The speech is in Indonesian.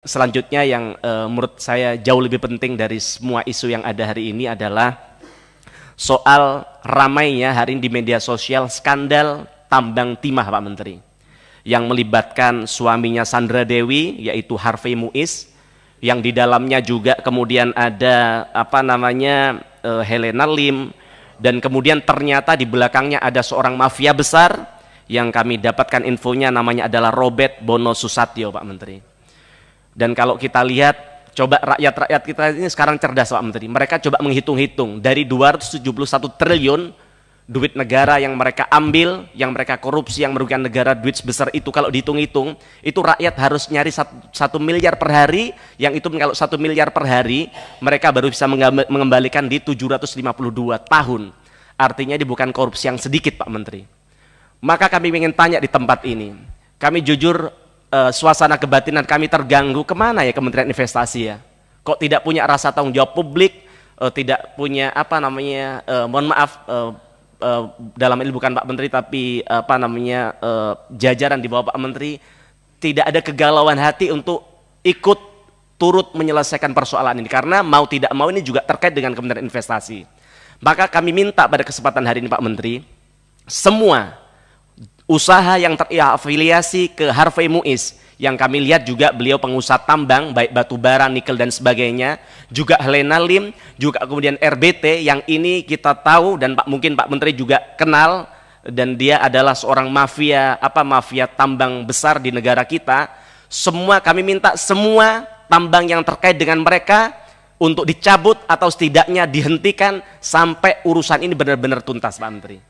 Selanjutnya yang uh, menurut saya jauh lebih penting dari semua isu yang ada hari ini adalah soal ramainya hari ini di media sosial skandal tambang timah Pak Menteri yang melibatkan suaminya Sandra Dewi yaitu Harvey Muiz yang di dalamnya juga kemudian ada apa namanya uh, Helena Lim dan kemudian ternyata di belakangnya ada seorang mafia besar yang kami dapatkan infonya namanya adalah Robert Bono Susatyo Pak Menteri dan kalau kita lihat, coba rakyat-rakyat kita ini sekarang cerdas Pak Menteri. Mereka coba menghitung-hitung dari 271 triliun duit negara yang mereka ambil, yang mereka korupsi, yang merugikan negara duit sebesar itu kalau dihitung-hitung, itu rakyat harus nyari satu miliar per hari, yang itu kalau satu miliar per hari, mereka baru bisa mengembalikan di 752 tahun. Artinya ini bukan korupsi yang sedikit Pak Menteri. Maka kami ingin tanya di tempat ini, kami jujur uh, suasana kebatinan kami terganggu kemana ya Kementerian Investasi ya kok tidak punya rasa tanggung jawab publik uh, tidak punya apa namanya uh, mohon maaf uh, uh, dalam ini bukan Pak Menteri tapi uh, apa namanya uh, jajaran di bawah Pak Menteri tidak ada kegalauan hati untuk ikut turut menyelesaikan persoalan ini karena mau tidak mau ini juga terkait dengan Kementerian Investasi. Maka kami minta pada kesempatan hari ini Pak Menteri semua usaha yang terafiliasi ke Harvey Muiz yang kami lihat juga beliau pengusaha tambang baik batu bara, nikel dan sebagainya, juga Helena Lim, juga kemudian RBT yang ini kita tahu dan Pak mungkin Pak Menteri juga kenal dan dia adalah seorang mafia apa mafia tambang besar di negara kita. Semua kami minta semua tambang yang terkait dengan mereka untuk dicabut atau setidaknya dihentikan sampai urusan ini benar-benar tuntas Pak Menteri.